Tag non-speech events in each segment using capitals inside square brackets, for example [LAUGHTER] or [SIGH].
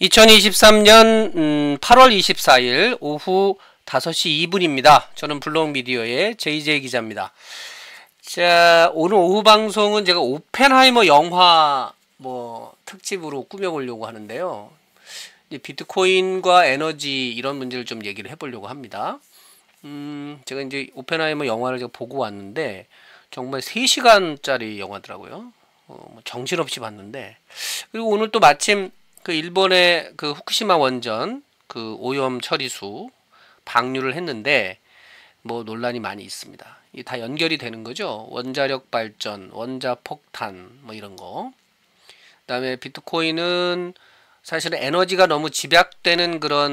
2023년 8월 24일 오후 5시 2분입니다. 저는 블록미디어의 JJ 기자입니다. 자, 오늘 오후 방송은 제가 오펜하이머 영화 뭐 특집으로 꾸며보려고 하는데요. 비트코인과 에너지 이런 문제를 좀 얘기를 해보려고 합니다. 음, 제가 이제 오펜하이머 영화를 제가 보고 왔는데 정말 3시간짜리 영화더라고요. 어, 뭐 정신없이 봤는데 그리고 오늘 또 마침 그 일본의 그 후쿠시마 원전 그 오염 처리수 방류를 했는데 뭐 논란이 많이 있습니다. 이 다 연결이 되는 거죠. 원자력 발전, 원자 폭탄 뭐 이런 거. 그다음에 비트코인은 사실은 에너지가 너무 집약되는 그런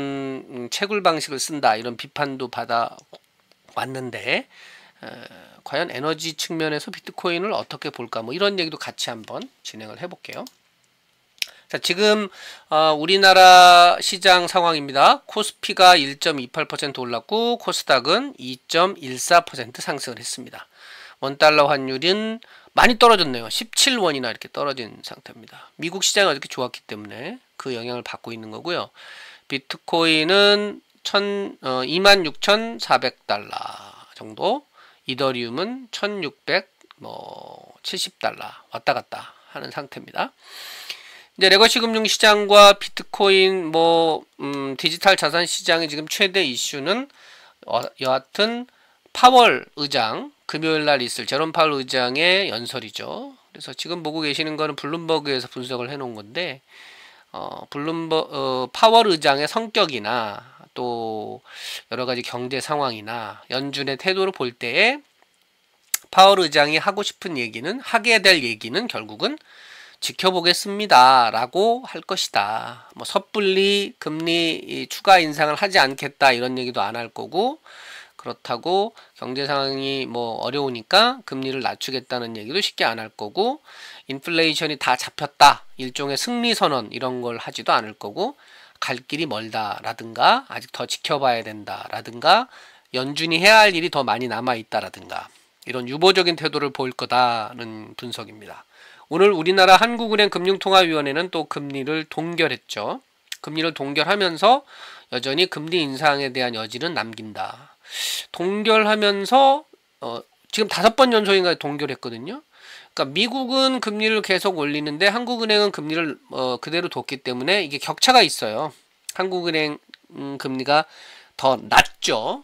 음, 채굴 방식을 쓴다 이런 비판도 받아 왔는데 에, 어, 과연 에너지 측면에서 비트코인을 어떻게 볼까 뭐 이런 얘기도 같이 한번 진행을 해볼게요. 자, 지금 어, 우리나라 시장 상황입니다. 코스피가 1.28% 올랐고 코스닥은 2.14% 상승을 했습니다. 원달러 환율은 많이 떨어졌네요. 17원이나 이렇게 떨어진 상태입니다. 미국 시장이 어저께 좋았기 때문에 그 영향을 받고 있는 거고요. 비트코인은 어, 26,400달러 정도, 이더리움은 1,670달러 뭐, 왔다 갔다 하는 상태입니다. 이제 레거시 금융 시장과 비트코인 뭐 음, 디지털 자산 시장의 지금 최대 이슈는 어, 여하튼 파월 의장 금요일 날 있을 제롬 파월 의장의 연설이죠. 그래서 지금 보고 계시는 거는 블룸버그에서 분석을 해 놓은 건데 어, 블룸버 어, 파월 의장의 성격이나 또 여러 가지 경제 상황이나 연준의 태도를 볼 때에 파월 의장이 하고 싶은 얘기는 하게 될 얘기는 결국은 지켜보겠습니다. 라고 할 것이다. 뭐 섣불리 금리 추가 인상을 하지 않겠다 이런 얘기도 안 할 거고 그렇다고 경제 상황이 뭐 어려우니까 금리를 낮추겠다는 얘기도 쉽게 안 할 거고 인플레이션이 다 잡혔다 일종의 승리 선언 이런 걸 하지도 않을 거고 갈 길이 멀다라든가 아직 더 지켜봐야 된다라든가 연준이 해야 할 일이 더 많이 남아 있다라든가 이런 유보적인 태도를 보일 거다는 분석입니다. 오늘 우리나라 한국은행 금융통화위원회는 또 금리를 동결했죠. 금리를 동결하면서 여전히 금리 인상에 대한 여지는 남긴다. 동결하면서 어, 지금 다섯 번 연속인가 동결했거든요. 그러니까 미국은 금리를 계속 올리는데 한국은행은 금리를 어, 그대로 뒀기 때문에 이게 격차가 있어요. 한국은행 음, 금리가 더 낮죠.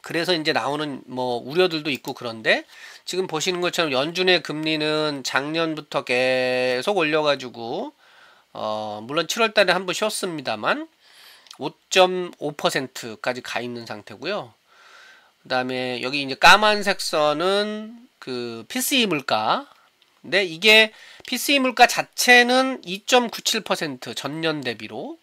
그래서 이제 나오는 뭐 우려들도 있고 그런데 지금 보시는 것처럼 연준의 금리는 작년부터 계속 올려가지고 어 물론 7월달에 한번 쉬었습니다만 5.5%까지 가 있는 상태고요. 그 다음에 여기 이제 까만색 선은 그 PCE 물가. 근데 이게 PCE 물가 자체는 2.97% 전년 대비로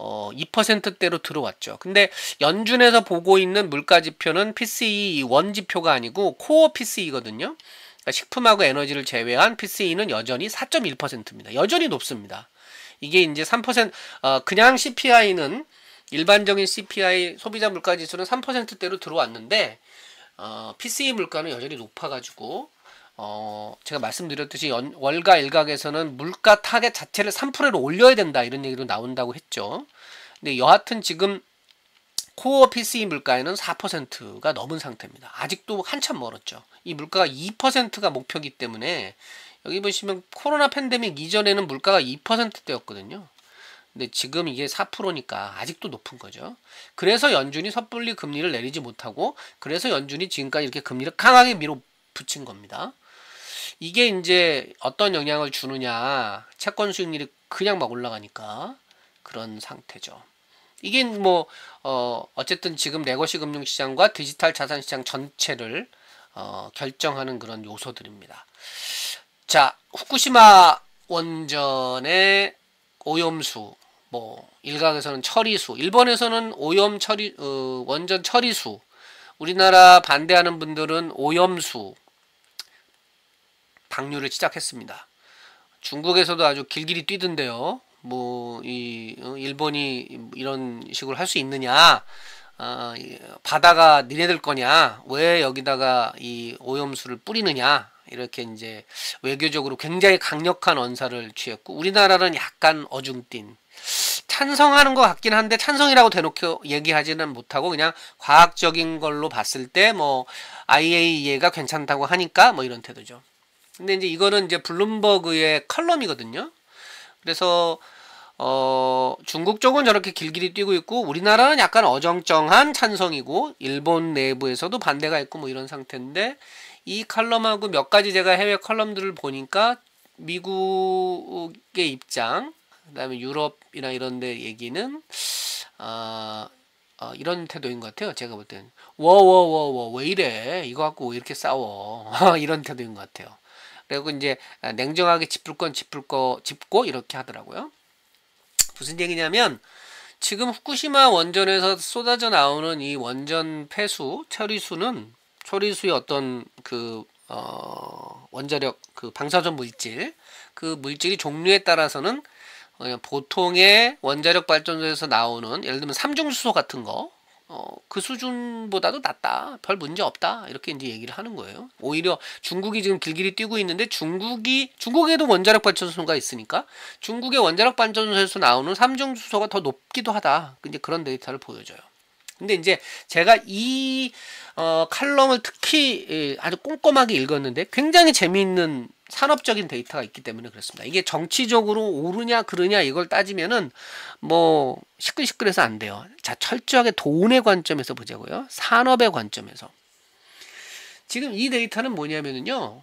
어, 2%대로 들어왔죠. 근데 연준에서 보고 있는 물가 지표는 PCE 1 지표가 아니고 코어 PCE거든요. 그러니까 식품하고 에너지를 제외한 PCE는 여전히 4.1%입니다. 여전히 높습니다. 이게 이제 3% 어, 그냥 CPI는 일반적인 CPI 소비자 물가 지수는 3%대로 들어왔는데 어, PCE 물가는 여전히 높아가지고 어, 제가 말씀드렸듯이 연, 월가 일각에서는 물가 타겟 자체를 3%로 올려야 된다 이런 얘기도 나온다고 했죠. 근데 여하튼 지금 코어 PCE 물가에는 4%가 넘은 상태입니다. 아직도 한참 멀었죠. 이 물가가 2%가 목표이기 때문에 여기 보시면 코로나 팬데믹 이전에는 물가가 2%대였거든요. 근데 지금 이게 4%니까 아직도 높은 거죠. 그래서 연준이 섣불리 금리를 내리지 못하고 그래서 연준이 지금까지 이렇게 금리를 강하게 밀어 붙인 겁니다. 이게 이제 어떤 영향을 주느냐. 채권 수익률이 그냥 막 올라가니까 그런 상태죠. 이게 뭐, 어, 어쨌든 지금 레거시 금융시장과 디지털 자산시장 전체를 어, 결정하는 그런 요소들입니다. 자, 후쿠시마 원전의 오염수, 뭐, 일각에서는 처리수, 일본에서는 오염 처리, 어, 원전 처리수, 우리나라 반대하는 분들은 오염수, 방류를 시작했습니다. 중국에서도 아주 길길이 뛰던데요. 뭐, 이, 어, 일본이 이런 식으로 할 수 있느냐, 어, 바다가 니네들 거냐, 왜 여기다가 이 오염수를 뿌리느냐, 이렇게 이제 외교적으로 굉장히 강력한 언사를 취했고, 우리나라는 약간 어중띈 찬성하는 것 같긴 한데, 찬성이라고 대놓고 얘기하지는 못하고, 그냥 과학적인 걸로 봤을 때, 뭐, IAEA가 괜찮다고 하니까, 뭐 이런 태도죠. 근데 이제 이거는 이제 블룸버그의 칼럼이거든요. 그래서 어, 중국 쪽은 저렇게 길길이 뛰고 있고 우리나라는 약간 어정쩡한 찬성이고 일본 내부에서도 반대가 있고 뭐 이런 상태인데 이 칼럼하고 몇 가지 제가 해외 칼럼들을 보니까 미국의 입장 그다음에 유럽이나 이런 데 얘기는 아 어, 이런 태도인 것 같아요. 제가 볼 때는 워워워워 왜 이래 이거 갖고 이렇게 싸워 [LAUGHS] 이런 태도인 것 같아요. 그리고 이제 아, 냉정하게 짚을 건 짚을 거 짚고 이렇게 하더라고요. 무슨 얘기냐면 지금 후쿠시마 원전에서 쏟아져 나오는 이 원전 폐수 처리수는 처리수의 어떤 그 어, 원자력 그 방사선 물질 그 물질이 종류에 따라서는 어, 보통의 원자력 발전소에서 나오는 예를 들면 삼중수소 같은 거 어, 그 수준보다도 낮다. 별 문제 없다. 이렇게 이제 얘기를 하는 거예요. 오히려 중국이 지금 길길이 뛰고 있는데 중국이, 중국에도 원자력 발전소가 있으니까 중국의 원자력 발전소에서 나오는 삼중 수소가 더 높기도 하다. 이제 그런 데이터를 보여줘요. 근데 이제 제가 이 어, 칼럼을 특히 아주 꼼꼼하게 읽었는데 굉장히 재미있는 산업적인 데이터가 있기 때문에 그렇습니다. 이게 정치적으로 오르냐 그르냐 이걸 따지면은 뭐 시끌시끌해서 안 돼요. 자 철저하게 돈의 관점에서 보자고요. 산업의 관점에서 지금 이 데이터는 뭐냐면은요.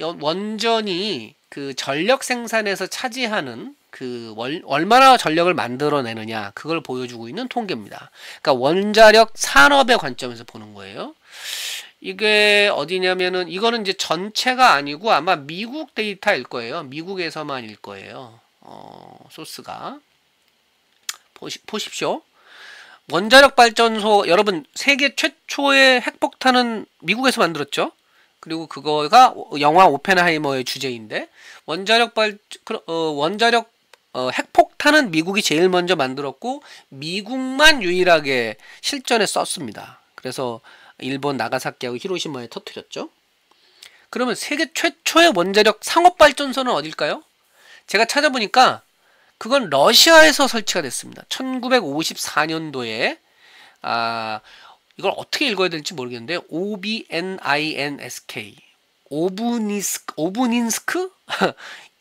원전이 그 전력 생산에서 차지하는 그 월, 얼마나 전력을 만들어내느냐 그걸 보여주고 있는 통계입니다. 그러니까 원자력 산업의 관점에서 보는 거예요. 이게 어디냐면은 이거는 이제 전체가 아니고 아마 미국 데이터일 거예요. 미국에서만일 거예요. 어, 소스가 보시, 보십시오. 원자력 발전소 여러분 세계 최초의 핵폭탄은 미국에서 만들었죠. 그리고 그거가 영화 오펜하이머의 주제인데 원자력 발 어, 원자력 어, 핵폭탄은 미국이 제일 먼저 만들었고 미국만 유일하게 실전에 썼습니다. 그래서 일본 나가사키하고 히로시마에 터뜨렸죠. 그러면 세계 최초의 원자력 상업 발전소는 어딜까요? 제가 찾아보니까 그건 러시아에서 설치가 됐습니다. 1954년도에 아 이걸 어떻게 읽어야 될지 모르겠는데 O B N I N S K 오브니스크 오브닌스크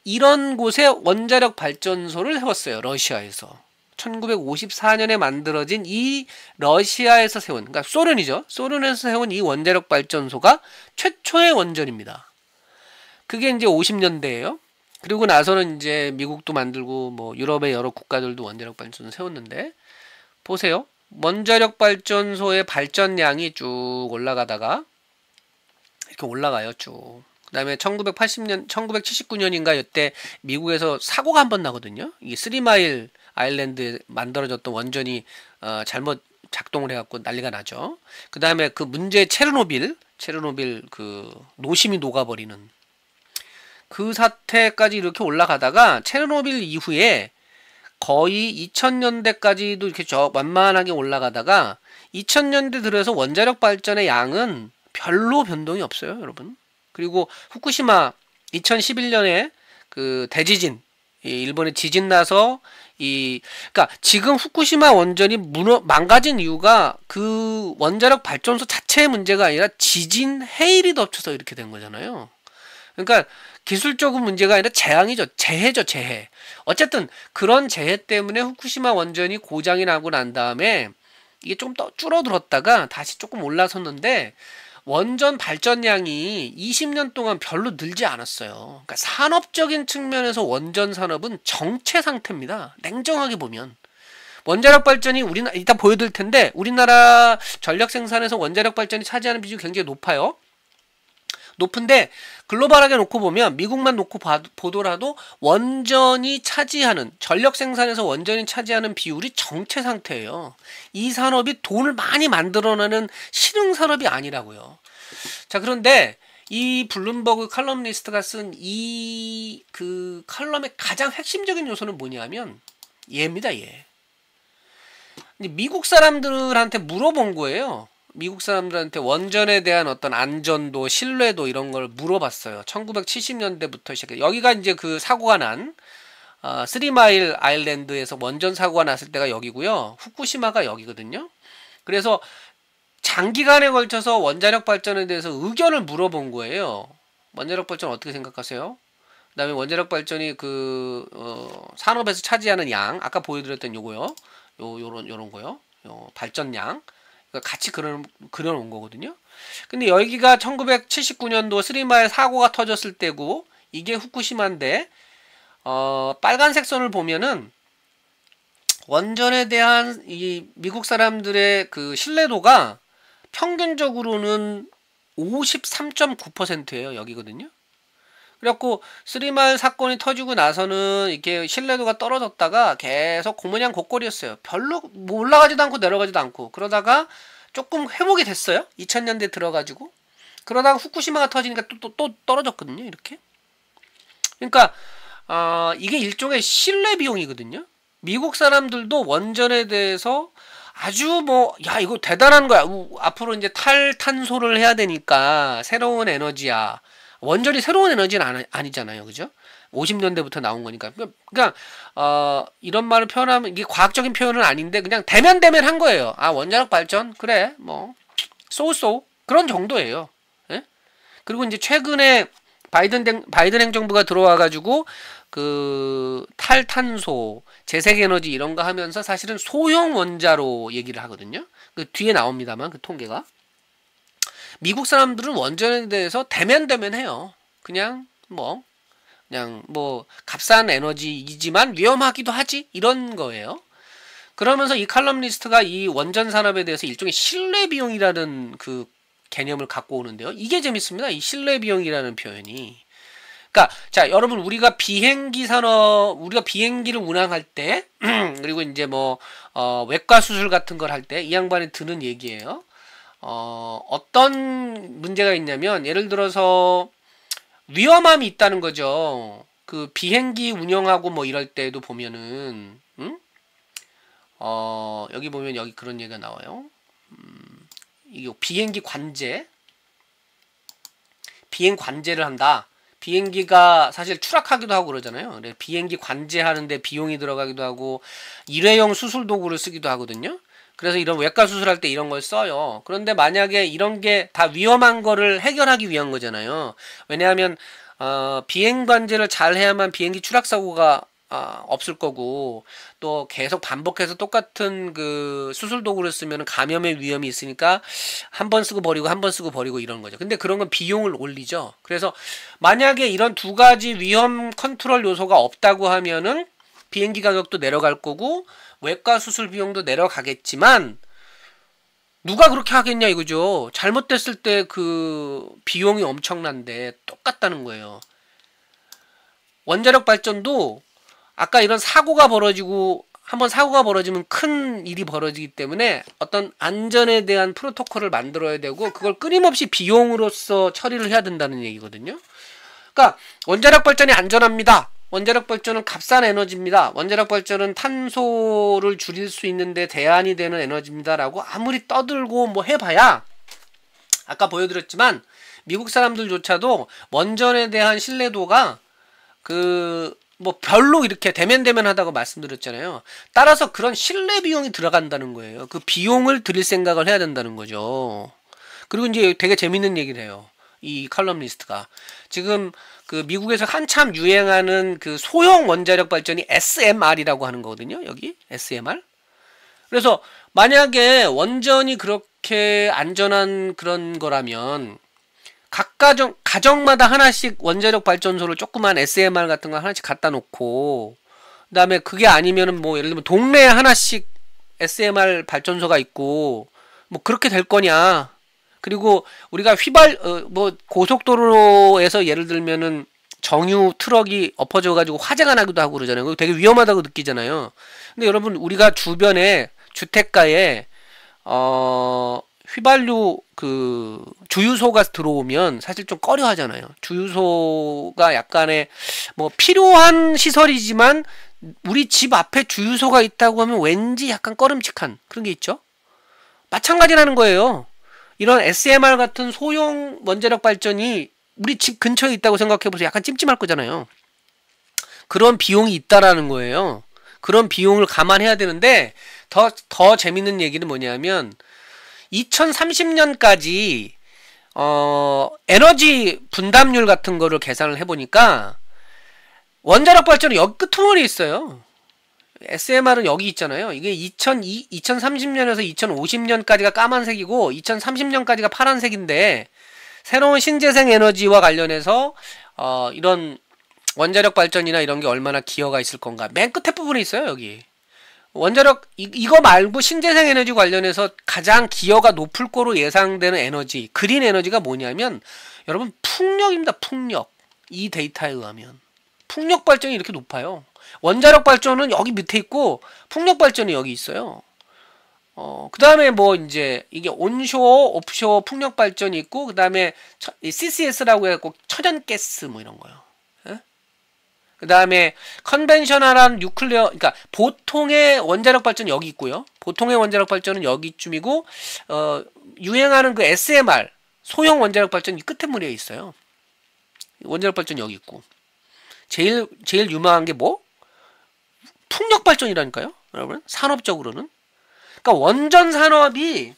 이런 곳에 원자력 발전소를 세웠어요. 러시아에서. 1954년에 만들어진 이 러시아에서 세운, 그러니까 소련이죠. 소련에서 세운 이 원자력 발전소가 최초의 원전입니다. 그게 이제 50년대예요. 그리고 나서는 이제 미국도 만들고 뭐 유럽의 여러 국가들도 원자력 발전소 세웠는데 보세요. 원자력 발전소의 발전량이 쭉 올라가다가 이렇게 올라가요, 쭉. 그다음에 1980년 1979년인가 이때 미국에서 사고가 한 번 나거든요. 이 쓰리마일 아일랜드에 만들어졌던 원전이 어, 잘못 작동을 해갖고 난리가 나죠. 그 다음에 그 문제 체르노빌, 체르노빌 그 노심이 녹아버리는 그 사태까지 이렇게 올라가다가 체르노빌 이후에 거의 2000년대까지도 이렇게 저 완만하게 올라가다가 2000년대 들어서 원자력 발전의 양은 별로 변동이 없어요, 여러분. 그리고 후쿠시마 2011년에 그 대지진 이 일본에 지진 나서 이 그러니까 지금 후쿠시마 원전이 무너 망가진 이유가 그 원자력 발전소 자체의 문제가 아니라 지진 해일이 덮쳐서 이렇게 된 거잖아요. 그러니까 기술적인 문제가 아니라 재앙이죠. 재해죠, 재해. 어쨌든 그런 재해 때문에 후쿠시마 원전이 고장이 나고 난 다음에 이게 좀 더 줄어들었다가 다시 조금 올라섰는데 원전 발전량이 20년 동안 별로 늘지 않았어요. 그러니까 산업적인 측면에서 원전 산업은 정체 상태입니다. 냉정하게 보면. 원자력 발전이 우리나라, 이따 보여드릴 텐데, 우리나라 전력 생산에서 원자력 발전이 차지하는 비중이 굉장히 높아요. 높은데 글로벌하게 놓고 보면 미국만 놓고 봐, 보더라도 원전이 차지하는 전력 생산에서 원전이 차지하는 비율이 정체 상태예요. 이 산업이 돈을 많이 만들어내는 신흥 산업이 아니라고요. 자 그런데 이 블룸버그 칼럼니스트가 쓴 이 그 칼럼의 가장 핵심적인 요소는 뭐냐면 얘입니다 얘. 예. 미국 사람들한테 물어본 거예요. 미국 사람들한테 원전에 대한 어떤 안전도, 신뢰도 이런 걸 물어봤어요. 1970년대부터 시작해. 여기가 이제 그 사고가 난 어, 리마일 아일랜드에서 원전 사고가 났을 때가 여기고요. 후쿠시마가 여기거든요. 그래서 장기간에 걸쳐서 원자력 발전에 대해서 의견을 물어본 거예요. 원자력 발전 어떻게 생각하세요? 그다음에 원자력 발전이 그 어, 산업에서 차지하는 양 아까 보여드렸던 요거요. 요 요런 요런 거요. 요 발전량 그러니까 같이 그려, 놓은 거거든요. 근데 여기가 1979년도 스리마의 사고가 터졌을 때고 이게 후쿠시마인데 어, 빨간색 선을 보면은 원전에 대한 이 미국 사람들의 그 신뢰도가 평균적으로는 53.9%예요. 여기거든요. 그래갖고 쓰리만 사건이 터지고 나서는 이렇게 신뢰도가 떨어졌다가 계속 고모냥 고골이었어요 별로 뭐 올라가지도 않고 내려가지도 않고 그러다가 조금 회복이 됐어요. 2000년대 들어가지고 그러다가 후쿠시마가 터지니까 또 또, 또 떨어졌거든요. 이렇게 그러니까 어, 이게 일종의 신뢰 비용이거든요. 미국 사람들도 원전에 대해서 아주 뭐, 야, 이거 대단한 거야. 우, 앞으로 이제 탈탄소를 해야 되니까 새로운 에너지야. 원전이 새로운 에너지는 아니, 잖아요 그죠? 50년대부터 나온 거니까. 그러니까, 그러니까 어, 이런 말을 표현하면 이게 과학적인 표현은 아닌데 그냥 대면 대면 한 거예요. 아, 원자력 발전 그래. 뭐 쏘쏘 그런 정도예요. 예? 그리고 이제 최근에 바이든 행, 바이든 행정부가 들어와 가지고 그 탈탄소, 재생에너지 이런 거 하면서 사실은 소형 원자로 얘기를 하거든요. 그 뒤에 나옵니다만 그 통계가. 미국 사람들은 원전에 대해서 대면 대면 해요. 그냥 뭐 그냥 뭐 값싼 에너지이지만 위험하기도 하지 이런 거예요. 그러면서 이 칼럼니스트가 이 원전 산업에 대해서 일종의 신뢰 비용이라는 그 개념을 갖고 오는데요. 이게 재밌습니다. 이 신뢰 비용이라는 표현이. 그러니까 자, 여러분 우리가 비행기 산업 우리가 비행기를 운항할 때 [CLEARS THROAT] 그리고 이제 뭐 어, 외과 수술 같은 걸 할 때 이 양반이 드는 얘기예요. 어, 어떤 문제가 있냐면 예를 들어서 위험함이 있다는 거죠. 그 비행기 운영하고 뭐 이럴 때도 보면은 어, 여기 보면 여기 그런 얘기가 나와요. 음, 이게 비행기 관제 비행 관제를 한다. 비행기가 사실 추락하기도 하고 그러잖아요. 비행기 관제하는데 비용이 들어가기도 하고 일회용 수술 도구를 쓰기도 하거든요. 그래서 이런 외과 수술할 때 이런 걸 써요. 그런데 만약에 이런 게 다 위험한 거를 해결하기 위한 거잖아요. 왜냐하면 어, 비행 관제를 잘 해야만 비행기 추락 사고가 아, 없을 거고 또 계속 반복해서 똑같은 그 수술 도구를 쓰면 감염의 위험이 있으니까 한 번 쓰고 버리고 한 번 쓰고 버리고 이런 거죠. 근데 그런 건 비용을 올리죠. 그래서 만약에 이런 두 가지 위험 컨트롤 요소가 없다고 하면은 비행기 가격도 내려갈 거고 외과 수술 비용도 내려가겠지만 누가 그렇게 하겠냐 이거죠. 잘못됐을 때 그 비용이 엄청난데 똑같다는 거예요. 원자력 발전도 아까 이런 사고가 벌어지고 한번 사고가 벌어지면 큰 일이 벌어지기 때문에 어떤 안전에 대한 프로토콜을 만들어야 되고 그걸 끊임없이 비용으로서 처리를 해야 된다는 얘기거든요. 그러니까 원자력 발전이 안전합니다. 원자력 발전은 값싼 에너지입니다. 원자력 발전은 탄소를 줄일 수 있는데 대안이 되는 에너지입니다라고 아무리 떠들고 뭐 해봐야 아까 보여드렸지만 미국 사람들조차도 원전에 대한 신뢰도가 그 뭐 별로 이렇게 대면대면 하다고 말씀드렸잖아요. 따라서 그런 신뢰 비용이 들어간다는 거예요. 그 비용을 들일 생각을 해야 된다는 거죠. 그리고 이제 되게 재밌는 얘기를 해요. 이 칼럼니스트가 지금 그 미국에서 한참 유행하는 그 소형 원자력 발전이 SMR이라고 하는 거거든요. 여기 SMR. 그래서 만약에 원전이 그렇게 안전한 그런 거라면 각 가정 가정마다 하나씩 원자력 발전소를 조그만 SMR 같은 거 하나씩 갖다 놓고 그다음에 그게 아니면은 뭐 예를 들면 동네에 하나씩 SMR 발전소가 있고 뭐 그렇게 될 거냐 그리고 우리가 휘발 어, 뭐 고속도로에서 예를 들면은 정유 트럭이 엎어져 가지고 화재가 나기도 하고 그러잖아요. 그거 되게 위험하다고 느끼잖아요. 근데 여러분 우리가 주변에 주택가에 어 휘발유 그 주유소가 들어오면 사실 좀 꺼려 하잖아요. 주유소가 약간의 뭐 필요한 시설이지만 우리 집 앞에 주유소가 있다고 하면 왠지 약간 꺼름칙한 그런 게 있죠. 마찬가지라는 거예요. 이런 SMR 같은 소형 원자력 발전이 우리 집 근처에 있다고 생각해 보세요. 약간 찜찜할 거잖아요. 그런 비용이 있다라는 거예요. 그런 비용을 감안해야 되는데 더 더 재밌는 얘기는 뭐냐면 2030년까지 어 에너지 분담률 같은 거를 계산을 해 보니까 원자력 발전은 역기 끝머리에 있어요. SMR은 여기 있잖아요. 이게 2002, 2030년에서 2050년까지가 까만색이고 2030년까지가 파란색인데 새로운 신재생 에너지와 관련해서 어, 이런 원자력 발전이나 이런 게 얼마나 기여가 있을 건가. 맨 끝에 부분에 있어요, 여기. 원자력 이, 이거 말고 신재생 에너지 관련해서 가장 기여가 높을 거로 예상되는 에너지, 그린 에너지가 뭐냐면 여러분 풍력입니다. 풍력. 이 데이터에 의하면 풍력 발전이 이렇게 높아요. 원자력 발전은 여기 밑에 있고 풍력 발전이 여기 있어요. 어, 그 다음에 뭐 이제 이게 온쇼어, 오프쇼어 풍력 발전이 있고 그 다음에 CCS라고 해갖고 천연가스 뭐 이런 거요. 예? 그 다음에 컨벤셔널한 뉴클리어, 그러니까 보통의 원자력 발전 여기 있고요. 보통의 원자력 발전은 여기쯤이고 어, 유행하는 그 SMR 소형 원자력 발전 이 끝에 문에 있어요. 원자력 발전 여기 있고 제일 제일 유망한 게 뭐? 풍력 발전이라니까요. 여러분 산업적으로는 그러니까 원전 산업이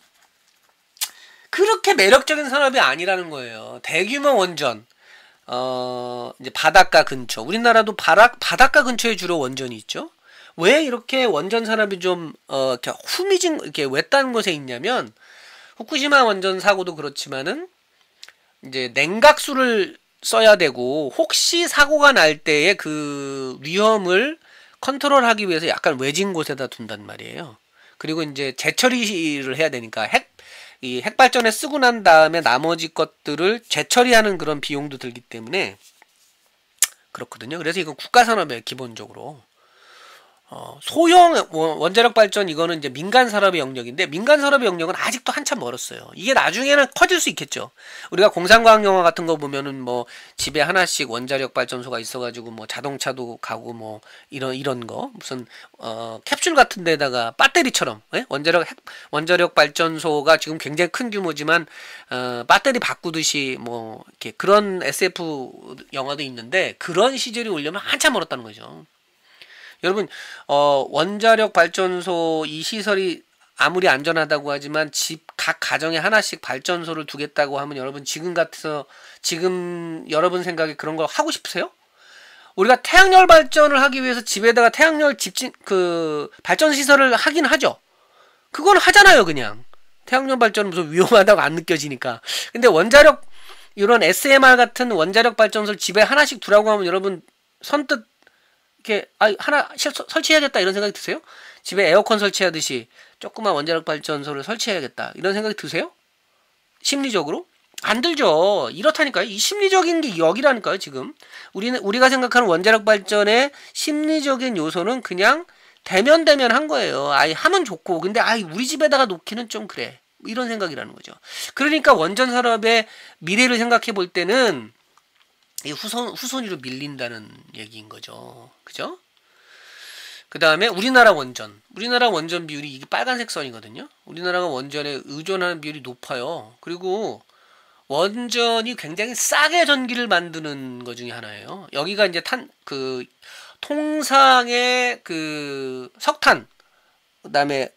그렇게 매력적인 산업이 아니라는 거예요. 대규모 원전 어 이제 바닷가 근처 우리나라도 바락, 바닷가 근처에 주로 원전이 있죠. 왜 이렇게 원전 산업이 좀 어, 이렇게 후미진 이렇게 외딴 곳에 있냐면 후쿠시마 원전 사고도 그렇지만은 이제 냉각수를 써야 되고 혹시 사고가 날 때의 그 위험을 컨트롤하기 위해서 약간 외진 곳에다 둔단 말이에요. 그리고 이제 재처리를 해야 되니까 핵 이 핵발전에 쓰고 난 다음에 나머지 것들을 재처리하는 그런 비용도 들기 때문에 그렇거든요. 그래서 이건 국가 산업에 기본적으로 어, 소형 원자력 발전 이거는 이제 민간 산업의 영역인데 민간 산업의 영역은 아직도 한참 멀었어요. 이게 나중에는 커질 수 있겠죠. 우리가 공상과학 영화 같은 거 보면은 뭐 집에 하나씩 원자력 발전소가 있어가지고 뭐 자동차도 가고 뭐 이런 이런 거 무슨 어 캡슐 같은 데다가 배터리처럼 예? 원자력 핵, 원자력 발전소가 지금 굉장히 큰 규모지만 어 배터리 바꾸듯이 뭐 이렇게 그런 SF 영화도 있는데 그런 시절이 오려면 한참 멀었다는 거죠. 여러분 어, 원자력 발전소 이 시설이 아무리 안전하다고 하지만 집 각 가정에 하나씩 발전소를 두겠다고 하면 여러분 지금 같아서 지금 여러분 생각에 그런 걸 하고 싶으세요? 우리가 태양열 발전을 하기 위해서 집에다가 태양열 집진 그 발전 시설을 하긴 하죠. 그건 하잖아요, 그냥. 태양열 발전은 무슨 위험하다고 안 느껴지니까. 근데 원자력 이런 SMR 같은 원자력 발전소를 집에 하나씩 두라고 하면 여러분 선뜻 이렇게 아 하나 설치해야겠다 이런 생각이 드세요? 집에 에어컨 설치하듯이 조그만 원자력 발전소를 설치해야겠다 이런 생각이 드세요? 심리적으로 안 들죠. 이렇다니까요. 이 심리적인 게 여기라니까요. 지금 우리는 우리가 생각하는 원자력 발전의 심리적인 요소는 그냥 대면 대면 한 거예요. 아이 하면 좋고 근데 아이 우리 집에다가 놓기는 좀 그래. 이런 생각이라는 거죠. 그러니까 원전 산업의 미래를 생각해 볼 때는 이 후손, 후손위로 밀린다는 얘기인 거죠. 그죠? 그 다음에 우리나라 원전. 우리나라 원전 비율이 이게 빨간색 선이거든요. 우리나라가 원전에 의존하는 비율이 높아요. 그리고 원전이 굉장히 싸게 전기를 만드는 것 중에 하나예요. 여기가 이제 탄, 그, 통상의 그 석탄, 그 다음에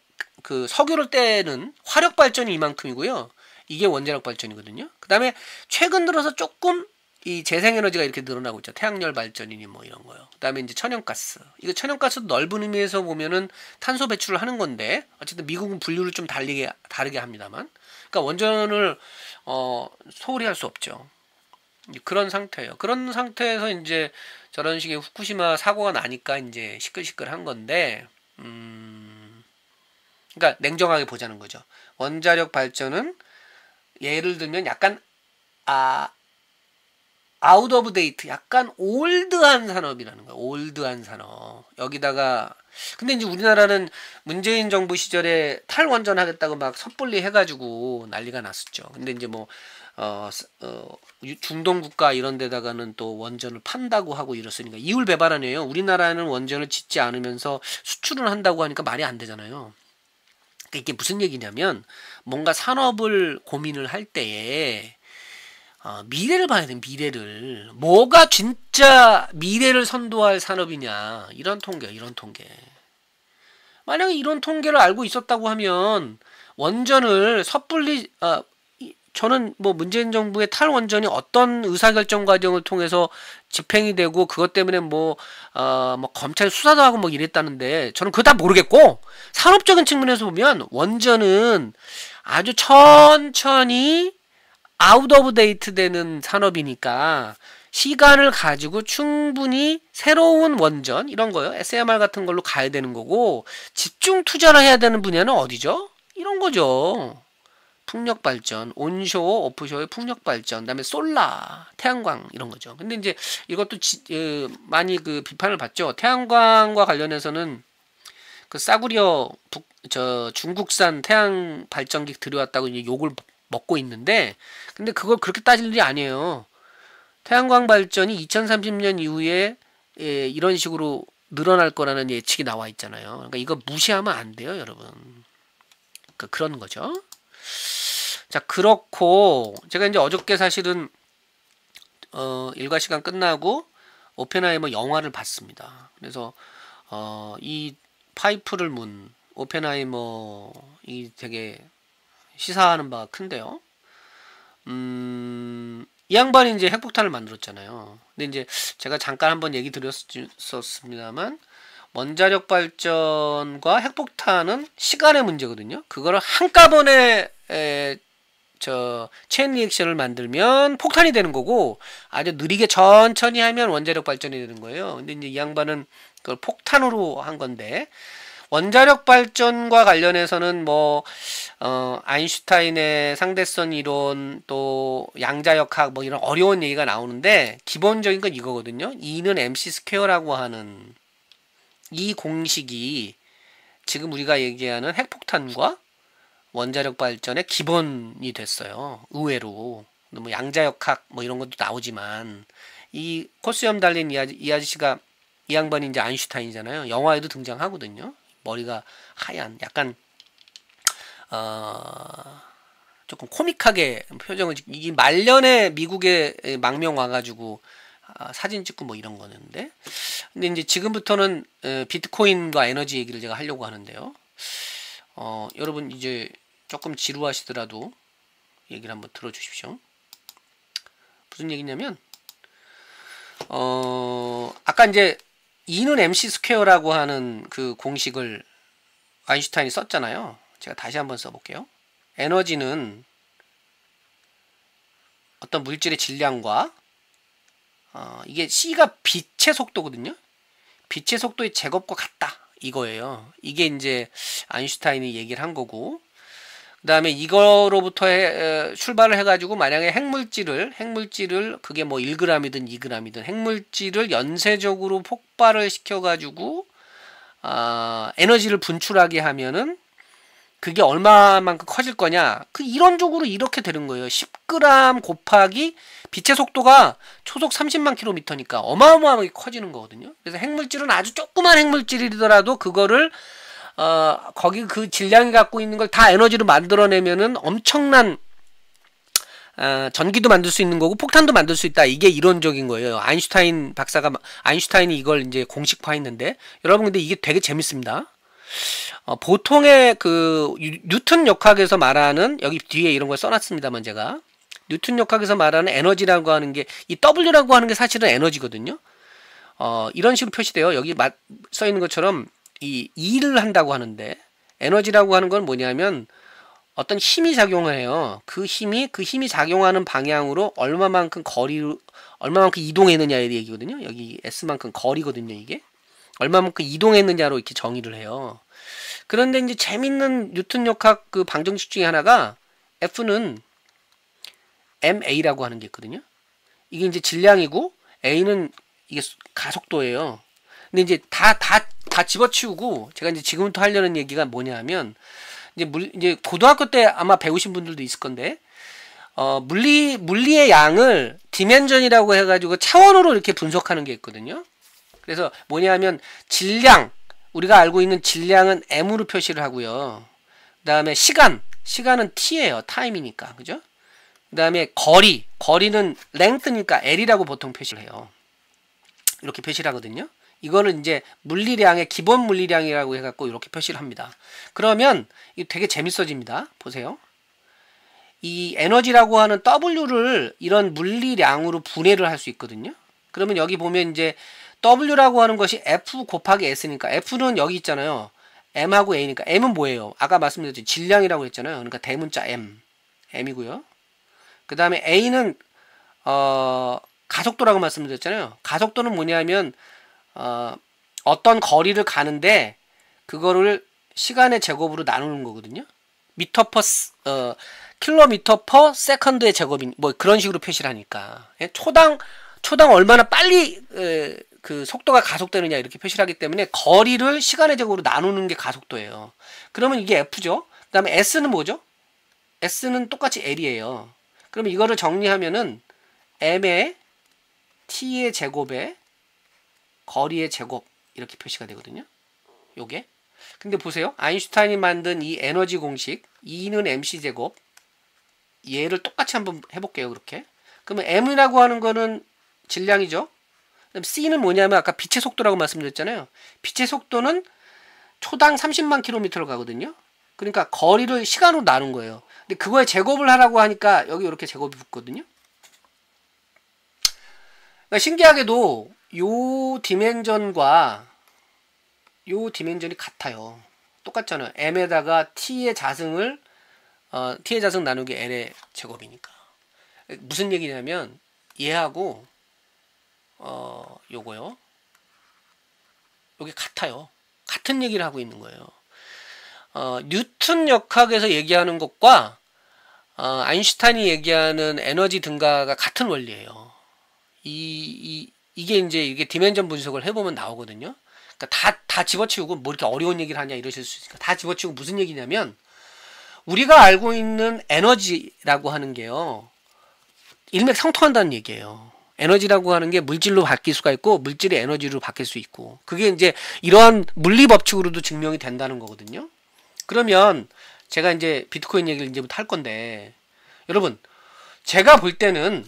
그 석유를 떼는 화력 발전이 이만큼이고요. 이게 원자력 발전이거든요. 그 다음에 최근 들어서 조금 이 재생에너지가 이렇게 늘어나고 있죠. 태양열 발전이니 뭐 이런 거요. 그다음에 이제 천연가스. 이거 천연가스도 넓은 의미에서 보면은 탄소 배출을 하는 건데 어쨌든 미국은 분류를 좀 달리게 다르게 합니다만. 그러니까 원전을 어 소홀히 할 수 없죠. 그런 상태예요. 그런 상태에서 이제 저런 식의 후쿠시마 사고가 나니까 이제 시끌시끌한 건데 음 그러니까 냉정하게 보자는 거죠. 원자력 발전은 예를 들면 약간 아 아웃 오브 데이트 약간 올드한 산업이라는 거예요. 올드한 산업. 여기다가 근데 이제 우리나라는 문재인 정부 시절에 탈원전 하겠다고 막 섣불리 해가지고 난리가 났었죠. 근데 이제 뭐 어, 어, 중동 국가 이런 데다가는 또 원전을 판다고 하고 이랬으니까 이율 배반하네요. 우리나라는 원전을 짓지 않으면서 수출을 한다고 하니까 말이 안 되잖아요. 그러니까 이게 무슨 얘기냐면 뭔가 산업을 고민을 할 때에 어, 미래를 봐야 돼 미래를 뭐가 진짜 미래를 선도할 산업이냐 이런 통계 이런 통계 만약에 이런 통계를 알고 있었다고 하면 원전을 섣불리 아, 저는 뭐 문재인 정부의 탈원전이 어떤 의사결정 과정을 통해서 집행이 되고 그것 때문에 뭐, 어, 뭐 검찰 수사도 하고 뭐 이랬다는데 저는 그거 다 모르겠고 산업적인 측면에서 보면 원전은 아주 천천히 아웃 오브 데이트 되는 산업이니까 시간을 가지고 충분히 새로운 원전 이런 거요. SMR 같은 걸로 가야 되는 거고 집중 투자를 해야 되는 분야는 어디죠? 이런 거죠. 풍력 발전, 온쇼, 오프쇼의 풍력 발전, 그다음에 솔라, 태양광 이런 거죠. 근데 이제 이것도 지, 에, 어, 많이 그 비판을 받죠. 태양광과 관련해서는 그 싸구려 북, 저 중국산 태양 발전기 들여왔다고 이제 욕을 먹고 있는데 근데 그걸 그렇게 따질 일이 아니에요. 태양광 발전이 2030년 이후에 예, 이런 식으로 늘어날 거라는 예측이 나와 있잖아요. 그러니까 이거 무시하면 안 돼요, 여러분. 그러니까 그런 거죠. 자, 그렇고 제가 이제 어저께 사실은 어, 일과 시간 끝나고 오펜하이머 영화를 봤습니다. 그래서 어, 이 파이프를 문 오펜하이머 이 되게 시사하는 바가 큰데요. 음, 이 양반이 이제 핵폭탄을 만들었잖아요. 근데 이제 제가 잠깐 한번 얘기 드렸었습니다만 원자력 발전과 핵폭탄은 시간의 문제거든요. 그거를 한꺼번에 에, 저 체인 리액션을 만들면 폭탄이 되는 거고 아주 느리게 천천히 하면 원자력 발전이 되는 거예요. 근데 이제 이 양반은 그걸 폭탄으로 한 건데 원자력 발전과 관련해서는 뭐 어, 아인슈타인의 상대성 이론 또 양자역학 뭐 이런 어려운 얘기가 나오는데 기본적인 건 이거거든요. E는 mc 스퀘어라고 하는 이 공식이 지금 우리가 얘기하는 핵폭탄과 원자력 발전의 기본이 됐어요. 의외로 뭐 양자역학 뭐 이런 것도 나오지만 이 코스염 달린 이, 아저, 씨가이 양반이 이제 아인슈타인이잖아요. 영화에도 등장하거든요. 머리가 하얀 약간 어, 조금 코믹하게 표정을 이게 말년에 미국에 망명 와가지고 아, 사진 찍고 뭐 이런 거였는데 근데 이제 지금부터는 에, 비트코인과 에너지 얘기를 제가 하려고 하는데요. 어, 여러분 이제 조금 지루하시더라도 얘기를 한번 들어주십시오. 무슨 얘기냐면 어, 아까 이제 2는 mc 스퀘어라고 하는 그 공식을 아인슈타인이 썼잖아요. 제가 다시 한번 써볼게요. 에너지는 어떤 물질의 질량과 어, 이게 c가 빛의 속도거든요. 빛의 속도의 제곱과 같다 이거예요. 이게 이제 아인슈타인이 얘기를 한 거고 그 다음에 이거로부터 해, 출발을 해가지고 만약에 핵물질을 핵물질을 그게 뭐 1g이든 2g이든 핵물질을 연쇄적으로 폭발을 시켜가지고 아, 에너지를 분출하게 하면은 그게 얼마만큼 커질 거냐 그 이론적으로 이렇게 되는 거예요 10g 곱하기 빛의 속도가 초속 30만 킬로미터니까 어마어마하게 커지는 거거든요 그래서 핵물질은 아주 조그만 핵물질이더라도 그거를 어, 거기 그 질량이 갖고 있는 걸 다 에너지로 만들어내면은 엄청난 어, 전기도 만들 수 있는 거고 폭탄도 만들 수 있다. 이게 이론적인 거예요. 아인슈타인 박사가 아인슈타인이 이걸 이제 공식화했는데 여러분 근데 이게 되게 재밌습니다. 어, 보통의 그 뉴턴 역학에서 말하는 여기 뒤에 이런 걸 써놨습니다만 제가 뉴턴 역학에서 말하는 에너지라고 하는 게 이 W라고 하는 게 사실은 에너지거든요. 어, 이런 식으로 표시돼요. 여기 써 있는 것처럼 이 일을 한다고 하는데 에너지라고 하는 건 뭐냐면 어떤 힘이 작용을 해요. 그 힘이 그 힘이 작용하는 방향으로 얼마만큼 거리 얼마만큼 이동했느냐에 대한 얘기거든요. 여기 S만큼 거리거든요, 이게. 얼마만큼 이동했느냐로 이렇게 정의를 해요. 그런데 이제 재밌는 뉴턴 역학 그 방정식 중에 하나가 F는 MA라고 하는 게 있거든요. 이게 이제 질량이고 A는 이게 가속도예요. 근데 이제 다다 다 집어치우고 제가 이제 지금부터 하려는 얘기가 뭐냐면 이제 물 이제 고등학교 때 아마 배우신 분들도 있을 건데 어 물리 물리의 양을 디멘전이라고 해가지고 차원으로 이렇게 분석하는 게 있거든요. 그래서 뭐냐면 질량 우리가 알고 있는 질량은 m으로 표시를 하고요. 그다음에 시간 시간은 t예요. 타임이니까 그죠? 그다음에 거리 거리는 length니까 l이라고 보통 표시를 해요. 이렇게 표시를 하거든요. 이거는 이제 물리량의 기본 물리량이라고 해갖고 이렇게 표시를 합니다. 그러면 이 되게 재밌어집니다. 보세요. 이 에너지라고 하는 W를 이런 물리량으로 분해를 할 수 있거든요. 그러면 여기 보면 이제 W라고 하는 것이 F 곱하기 S니까 F는 여기 있잖아요. M하고 A니까 M은 뭐예요? 아까 말씀드렸죠. 질량이라고 했잖아요. 그러니까 대문자 M. M이고요. 그 다음에 A는 어, 가속도라고 말씀드렸잖아요. 가속도는 뭐냐면 어, 어떤 거리를 가는데 그거를 시간의 제곱으로 나누는 거거든요. 미터 퍼 어, 킬로미터 퍼 세컨드의 제곱인 뭐 그런 식으로 표시를 하니까 예, 초당 초당 얼마나 빨리 에, 그 속도가 가속되느냐 이렇게 표시를 하기 때문에 거리를 시간의 제곱으로 나누는 게 가속도예요. 그러면 이게 F죠. 그다음에 S는 뭐죠? S는 똑같이 L이에요. 그러면 이거를 정리하면은 m의 t의 제곱에 거리의 제곱 이렇게 표시가 되거든요. 요게. 근데 보세요. 아인슈타인이 만든 이 에너지 공식 2는 mc 제곱 얘를 똑같이 한번 해볼게요. 그렇게. 그러면 m이라고 하는 거는 질량이죠. 그럼 c는 뭐냐면 아까 빛의 속도라고 말씀드렸잖아요. 빛의 속도는 초당 30만 킬로미터로 가거든요. 그러니까 거리를 시간으로 나눈 거예요. 근데 그거에 제곱을 하라고 하니까 여기 이렇게 제곱이 붙거든요. 그러니까 신기하게도 요 디멘전과 요 디멘전이 같아요. 똑같잖아요. m에다가 t의 자승을 어, t의 자승 나누기 n 의 제곱이니까. 무슨 얘기냐면 얘하고 어, 요거요. 요게 같아요. 같은 얘기를 하고 있는 거예요. 어, 뉴턴 역학에서 얘기하는 것과 어, 아인슈타인이 얘기하는 에너지 등가가 같은 원리예요. 이, 이 이게 이제 이게 디멘전 분석을 해보면 나오거든요. 그러니까 다, 다 집어치우고 뭐 이렇게 어려운 얘기를 하냐 이러실 수 있으니까 다 집어치우고 무슨 얘기냐면 우리가 알고 있는 에너지라고 하는 게요. 일맥상통한다는 얘기예요. 에너지라고 하는 게 물질로 바뀔 수가 있고 물질이 에너지로 바뀔 수 있고 그게 이제 이러한 물리 법칙으로도 증명이 된다는 거거든요. 그러면 제가 이제 비트코인 얘기를 이제부터 할 건데 여러분 제가 볼 때는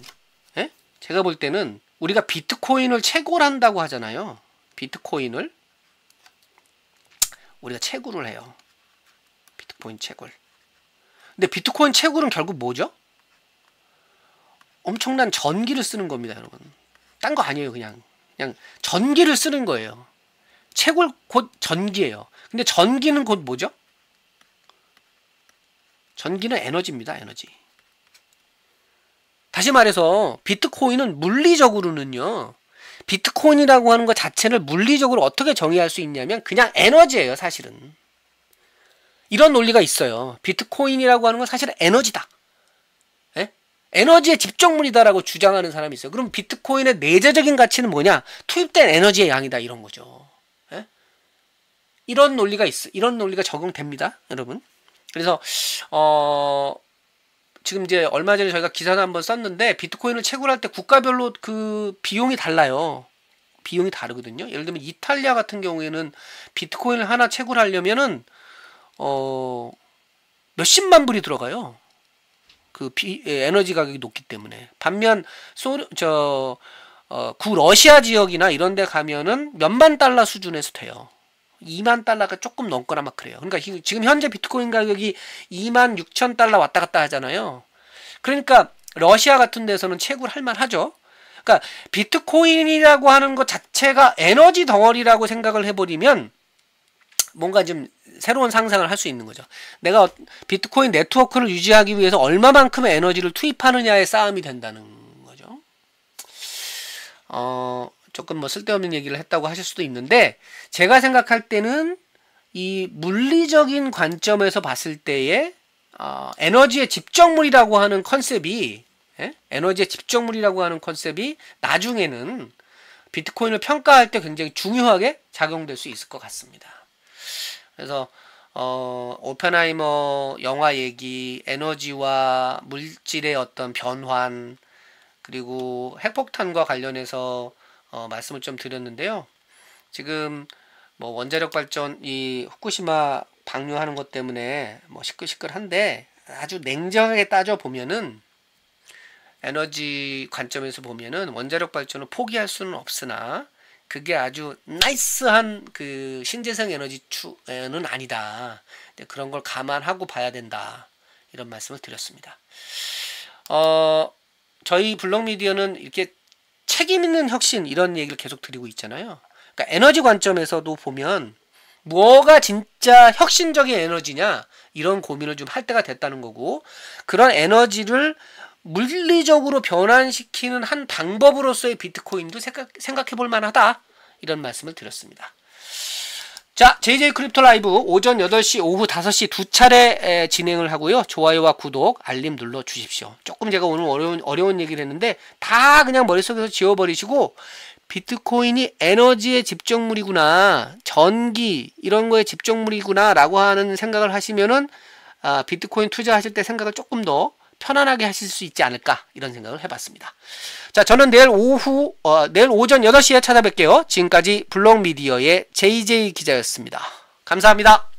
예? 제가 볼 때는 우리가 비트코인을 채굴한다고 하잖아요. 비트코인을 우리가 채굴을 해요. 비트코인 채굴. 근데 비트코인 채굴은 결국 뭐죠? 엄청난 전기를 쓰는 겁니다, 여러분. 딴 거 아니에요, 그냥. 그냥 전기를 쓰는 거예요. 채굴 곧 전기예요. 근데 전기는 곧 뭐죠? 전기는 에너지입니다, 에너지. 다시 말해서 비트코인은 물리적으로는요. 비트코인이라고 하는 것 자체를 물리적으로 어떻게 정의할 수 있냐면 그냥 에너지예요, 사실은. 이런 논리가 있어요. 비트코인이라고 하는 건 사실 에너지다. 에? 예? 에너지의 집적물이다라고 주장하는 사람이 있어요. 그럼 비트코인의 내재적인 가치는 뭐냐? 투입된 에너지의 양이다 이런 거죠. 에? 예? 이런 논리가 있어. 이런 논리가 적용됩니다, 여러분. 그래서 어 지금 이제 얼마 전에 저희가 기사를 한번 썼는데 비트코인을 채굴할 때 국가별로 그 비용이 달라요. 비용이 다르거든요. 예를 들면 이탈리아 같은 경우에는 비트코인을 하나 채굴하려면은 어 몇십만 불이 들어가요. 그 비, 예, 에너지 가격이 높기 때문에. 반면 소저 어, 구러시아 지역이나 이런 데 가면은 몇만 달러 수준에서 돼요. 2만 달러가 조금 넘거나 막 그래요. 그러니까 지금 현재 비트코인 가격이 2만 6천 달러 왔다 갔다 하잖아요. 그러니까 러시아 같은 데서는 채굴 할 만하죠. 그러니까 비트코인이라고 하는 것 자체가 에너지 덩어리라고 생각을 해버리면 뭔가 좀 새로운 상상을 할 수 있는 거죠. 내가 어- 비트코인 네트워크를 유지하기 위해서 얼마만큼의 에너지를 투입하느냐의 싸움이 된다는 거죠. 어, 조금 뭐 쓸데없는 얘기를 했다고 하실 수도 있는데 제가 생각할 때는 이 물리적인 관점에서 봤을 때에 어, 에너지의 집적물이라고 하는 컨셉이 예? 에너지의 집적물이라고 하는 컨셉이 나중에는 비트코인을 평가할 때 굉장히 중요하게 작용될 수 있을 것 같습니다. 그래서 어, 오펜하이머 영화 얘기, 에너지와 물질의 어떤 변환, 그리고 핵폭탄과 관련해서 어, 말씀을 좀 드렸는데요. 지금 뭐 원자력 발전 이 후쿠시마 방류하는 것 때문에 뭐 시끌시끌한데 아주 냉정하게 따져 보면은 에너지 관점에서 보면은 원자력 발전을 포기할 수는 없으나 그게 아주 나이스한 그 신재생 에너지 추는 아니다. 그런 걸 감안하고 봐야 된다. 이런 말씀을 드렸습니다. 어, 저희 블록미디어는 이렇게 책임 있는 혁신 이런 얘기를 계속 드리고 있잖아요. 그러니까 에너지 관점에서도 보면 뭐가 진짜 혁신적인 에너지냐 이런 고민을 좀 할 때가 됐다는 거고 그런 에너지를 물리적으로 변환시키는 한 방법으로서의 비트코인도 생각, 생각해 볼 만하다 이런 말씀을 드렸습니다. 자, JJ 크립토 라이브 오전 8시, 오후 5시 두 차례 에, 진행을 하고요. 좋아요와 구독, 알림 눌러 주십시오. 조금 제가 오늘 어려운 어려운 얘기를 했는데 다 그냥 머릿속에서 지워 버리시고 비트코인이 에너지의 집적물이구나 전기 이런 거에 집적물이구나라고 하는 생각을 하시면은 아, 비트코인 투자하실 때 생각을 조금 더 편안하게 하실 수 있지 않을까 이런 생각을 해봤습니다. 자, 저는 내일 오후 어, 내일 오전 8시에 찾아뵐게요. 지금까지 블록미디어의 JJ 기자였습니다. 감사합니다.